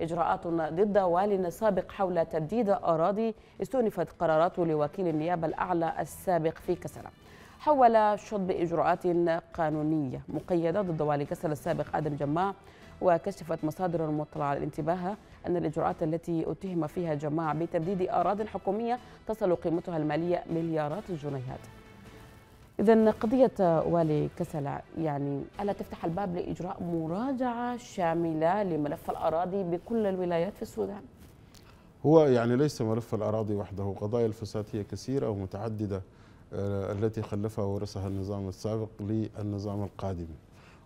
إجراءات ضد ولن سابق حول تبديد أراضي استنفت قرارات لوكيل النيابة الأعلى السابق في كسرة حول شطب إجراءات قانونية مقيدة ضد والي كسرة السابق آدم جماع وكشفت مصادر مطلعة على الانتباه أن الإجراءات التي اتهم فيها جماع بتبديد أراضي حكومية تصل قيمتها المالية مليارات الجنيهات إذا قضية والي كسلا يعني ألا تفتح الباب لإجراء مراجعة شاملة لملف الأراضي بكل الولايات في السودان؟ هو يعني ليس ملف الأراضي وحده قضايا الفساد هي كثيرة ومتعددة آه، التي خلفها ورثها النظام السابق للنظام القادم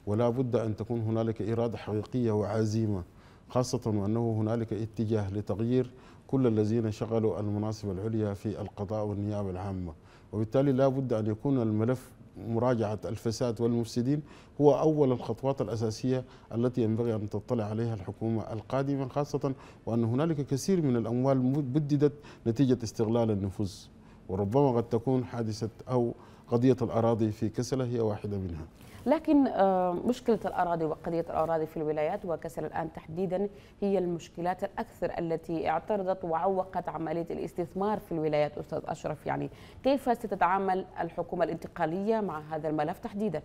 ولا بد أن تكون هنالك إرادة حقيقية وعزيمة خاصة وأنه هنالك اتجاه لتغيير كل الذين شغلوا المناصب العليا في القضاء والنيابة العامة وبالتالي لا بد أن يكون الملف مراجعة الفساد والمفسدين هو أول الخطوات الأساسية التي ينبغي أن تطلع عليها الحكومة القادمة خاصة وأن هنالك كثير من الأموال بددت نتيجة استغلال النفوذ وربما قد تكون حادثة أو قضية الأراضي في كسلة هي واحدة منها لكن آه، مشكلة الأراضي وقضية الأراضي في الولايات وكسل الآن تحديدا هي المشكلات الأكثر التي اعترضت وعوقت عملية الاستثمار في الولايات أستاذ أشرف يعني كيف ستتعامل الحكومة الانتقالية مع هذا الملف تحديدا؟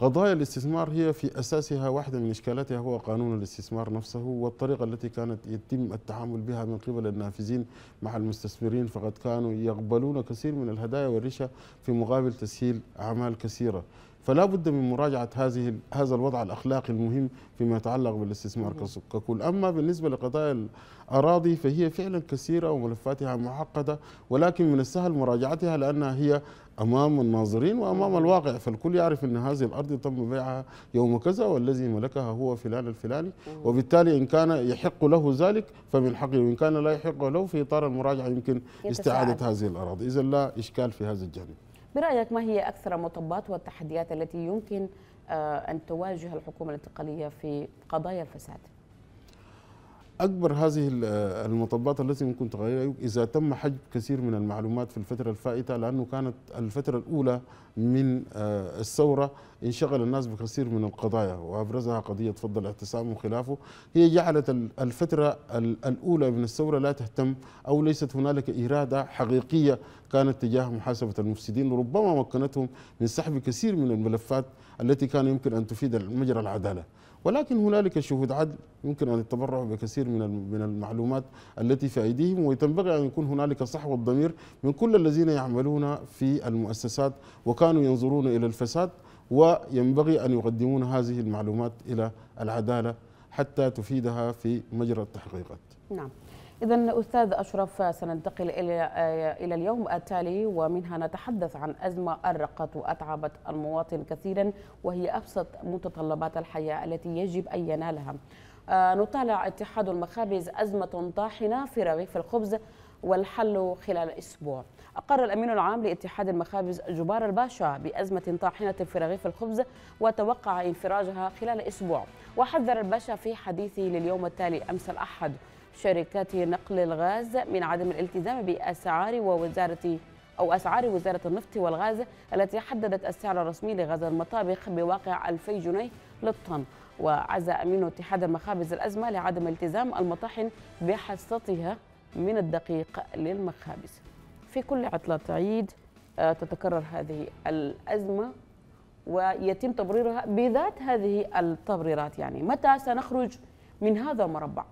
قضايا الاستثمار هي في أساسها واحدة من إشكالاتها هو قانون الاستثمار نفسه والطريقة التي كانت يتم التعامل بها من قبل النافذين مع المستثمرين فقد كانوا يقبلون كثير من الهدايا والرشا في مقابل تسهيل أعمال كثيرة فلا بد من مراجعة هذه هذا الوضع الأخلاقي المهم فيما يتعلق بالاستثمار ككل أما بالنسبة لقضايا الأراضي فهي فعلا كثيرة وملفاتها معقدة ولكن من السهل مراجعتها لأنها هي امام الناظرين وامام الواقع فالكل يعرف ان هذه الارض تم بيعها يوم كذا والذي ملكها هو فلان الفلاني وبالتالي ان كان يحق له ذلك فمن حقه وان كان لا يحق له في اطار المراجعه يمكن استعاده هذه الاراضي اذا لا اشكال في هذا الجانب برايك ما هي اكثر المطبات والتحديات التي يمكن آه، ان تواجه الحكومه الانتقاليه في قضايا الفساد أكبر هذه المطبات التي ممكن تغيرها إذا تم حجب كثير من المعلومات في الفترة الفائتة لأنه كانت الفترة الأولى من آه، الثورة انشغل الناس بكثير من القضايا وأبرزها قضية فض الاعتصام وخلافه هي جعلت الفترة الأولى من الثورة لا تهتم أو ليست هنالك إرادة حقيقية كانت تجاه محاسبة المفسدين وربما مكنتهم من سحب كثير من الملفات التي كان يمكن أن تفيد مجرى العدالة ولكن هنالك شهود عدل يمكن ان يتبرعوا بكثير من من المعلومات التي في ايديهم وينبغي ان يكون هنالك صحوه ضمير من كل الذين يعملون في المؤسسات وكانوا ينظرون الى الفساد وينبغي ان يقدمون هذه المعلومات الى العداله حتى تفيدها في مجرى التحقيقات. نعم. إذا أستاذ أشرف سننتقل إلى آه، إلى اليوم التالي ومنها نتحدث عن أزمة أرقت وأتعبت المواطن كثيرا وهي أبسط متطلبات الحياة التي يجب أن ينالها. آه، نطالع اتحاد المخابز أزمة طاحنة في رغيف الخبز والحل خلال أسبوع أقر الأمين العام لاتحاد المخابز جبار الباشا بأزمة طاحنة في رغيف الخبز وتوقع انفراجها خلال أسبوع وحذر الباشا في حديثه لليوم التالي أمس الأحد شركات نقل الغاز من عدم الالتزام بأسعار ووزارة أو أسعار وزارة النفط والغاز التي حددت السعر الرسمي لغاز المطابخ بواقع 2000 جنيه للطن وعزى أمين اتحاد المخابز الأزمة لعدم التزام المطاحن بحصتها من الدقيق للمخابز في كل عطلة عيد آه، تتكرر هذه الأزمة ويتم تبريرها بذات هذه التبريرات يعني متى سنخرج من هذا المربع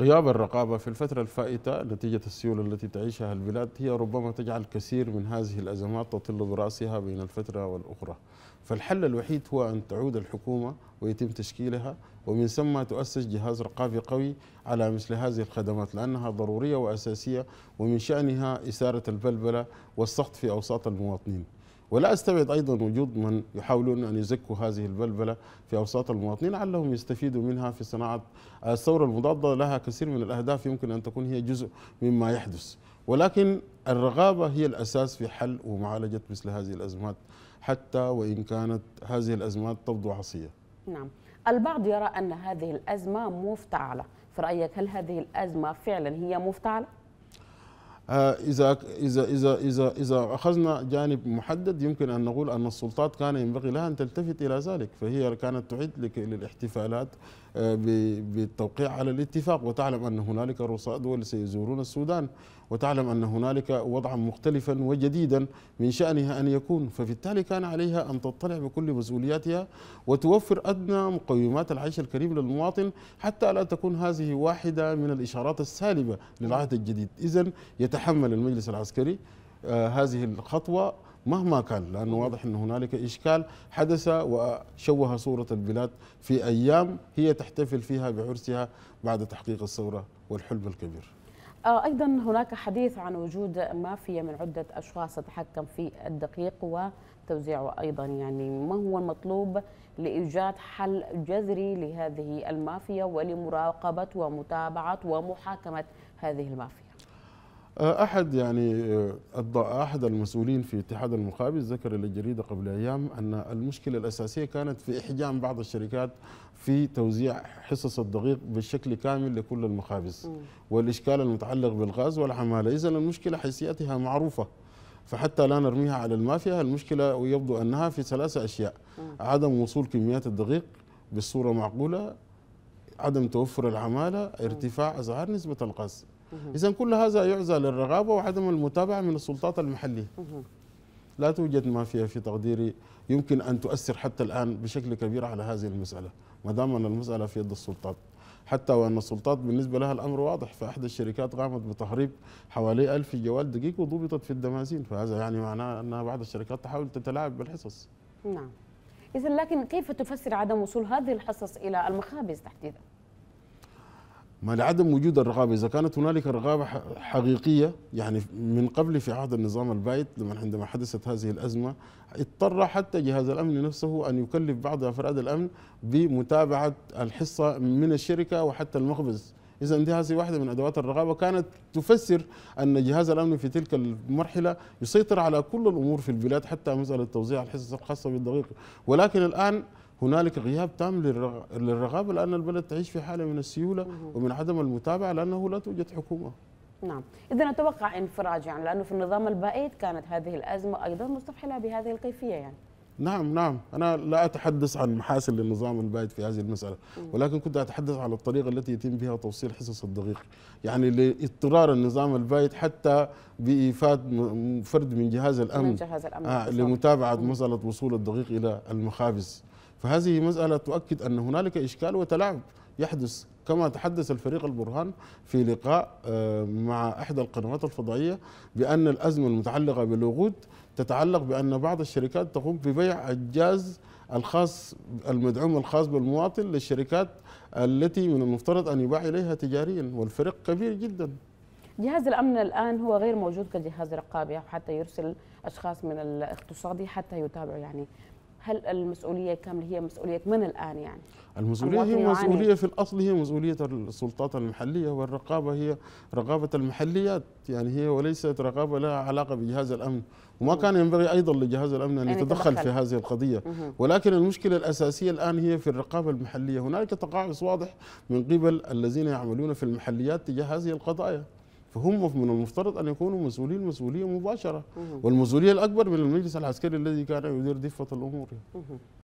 غياب الرقابة في الفترة الفائتة نتيجة السيولة التي تعيشها البلاد هي ربما تجعل كثير من هذه الأزمات تطل برأسها بين الفترة والأخرى فالحل الوحيد هو أن تعود الحكومة ويتم تشكيلها ومن ثم تؤسس جهاز رقابي قوي على مثل هذه الخدمات لأنها ضرورية وأساسية ومن شأنها إثارة البلبلة والسخط في أوساط المواطنين ولا أستبعد أيضا وجود من يحاولون أن يزكوا هذه البلبلة في أوساط المواطنين لعلهم يستفيدوا منها في صناعة الثورة المضادة لها كثير من الأهداف يمكن أن تكون هي جزء مما يحدث ولكن الرغابة هي الأساس في حل ومعالجة مثل هذه الأزمات حتى وإن كانت هذه الأزمات تبدو عصية نعم البعض يرى أن هذه الأزمة مفتعلة في رأيك هل هذه الأزمة فعلا هي مفتعلة؟ آه، إذا إذا إذا إذا إذا أخذنا جانب محدد يمكن أن نقول أن السلطات كان ينبغي لها أن تلتفت إلى ذلك فهي كانت تعد للاحتفالات آه، بالتوقيع على الاتفاق وتعلم أن هنالك رؤساء دول سيزورون السودان وتعلم أن هنالك وضعا مختلفا وجديدا من شأنها أن يكون فبالتالي كان عليها أن تطلع بكل مسؤولياتها وتوفر أدنى مقومات العيش الكريم للمواطن حتى لا تكون هذه واحدة من الإشارات السالبة للعهد الجديد إذا يتحمل المجلس العسكري آه، هذه الخطوة مهما كان لأنه واضح أن هنالك إشكال حدث وشوه صورة البلاد في أيام هي تحتفل فيها بعرسها بعد تحقيق الثورة والحلم الكبير آه، أيضا هناك حديث عن وجود مافيا من عدة أشخاص تتحكم في الدقيق وتوزيعه أيضا يعني ما هو المطلوب لإيجاد حل جذري لهذه المافيا ولمراقبة ومتابعة ومحاكمة هذه المافيا آه، احد يعني آه، احد المسؤولين في اتحاد المخابز ذكر للجريده قبل ايام ان المشكله الاساسيه كانت في احجام بعض الشركات في توزيع حصص الدقيق بالشكل كامل لكل المخابز والاشكال المتعلق بالغاز والحماله اذا المشكله حيثياتها معروفه فحتى لا نرميها على المافيا المشكله ويبدو انها في ثلاثه اشياء عدم وصول كميات الدقيق بالصوره معقوله عدم توفر العماله ارتفاع اسعار نسبه الغاز إذا كل هذا يعزى للرغابة وعدم المتابعة من السلطات المحلية لا توجد ما فيها في تقديري يمكن أن تؤثر حتى الآن بشكل كبير على هذه المسألة ما دام أن المسألة في يد السلطات حتى وأن السلطات بالنسبة لها الأمر واضح فأحد الشركات قامت بتهريب حوالي ألف جوال دقيق وضبطت في الدمازين فهذا يعني معناه أن بعض الشركات تحاول تتلاعب بالحصص نعم إذا لكن كيف تفسر عدم وصول هذه الحصص إلى المخابز تحديدا؟ ما لعدم وجود الرقابه اذا كانت هنالك رقابه حقيقيه يعني من قبل في عهد النظام البائد لما عندما حدثت هذه الازمه اضطر حتى جهاز الامن نفسه ان يكلف بعض افراد الامن بمتابعه الحصه من الشركه وحتى المخبز اذا دي هذه واحده من ادوات الرقابه كانت تفسر ان جهاز الامن في تلك المرحله يسيطر على كل الامور في البلاد حتى مساله توزيع الحصص الخاصه بالدقيق ولكن الان هنالك غياب تام للرغابه لان البلد تعيش في حاله من السيوله ومن عدم المتابعه لانه لا توجد حكومه. نعم، اذا نتوقع انفراج يعني لانه في النظام البائد كانت هذه الازمه ايضا مستفحله بهذه الكيفيه يعني. نعم نعم انا لا اتحدث عن محاسن للنظام البائد في هذه المساله ولكن كنت اتحدث عن الطريقه التي يتم بها توصيل حصص الدقيق يعني لاضطرار النظام البائد حتى بايفاد فرد من جهاز الامن, من جهاز الأمن آه لمتابعه مساله وصول الدقيق الى المخابز فهذه مسألة تؤكد أن هنالك إشكال وتلاعب يحدث كما تحدث الفريق البرهان في لقاء آه، مع إحدى القنوات الفضائية بأن الأزمة المتعلقة بالوقود تتعلق بأن بعض الشركات تقوم ببيع الجاز الخاص المدعوم الخاص بالمواطن للشركات التي من المفترض أن يباع إليها تجاريا والفريق كبير جدا جهاز الأمن الآن هو غير موجود كجهاز رقابي حتى يرسل أشخاص من الاقتصادي حتى يتابعوا يعني هل المسؤوليه كامله هي مسؤوليه من الان يعني المسؤوليه هي مسؤوليه في الاصل هي مسؤوليه السلطات المحليه والرقابه هي رقابه المحليات يعني هي وليست رقابه لها علاقه بجهاز الامن وما كان ينبغي ايضا لجهاز الامن ان يعني يتدخل في هذه القضيه ولكن المشكله الاساسيه الان هي في الرقابه المحليه هنالك تقاعس واضح من قبل الذين يعملون في المحليات تجاه هذه القضايا فهم من المفترض ان يكونوا مسؤولين مسؤوليه مباشره والمسؤوليه الاكبر من المجلس العسكري الذي كان يدير دفه الامور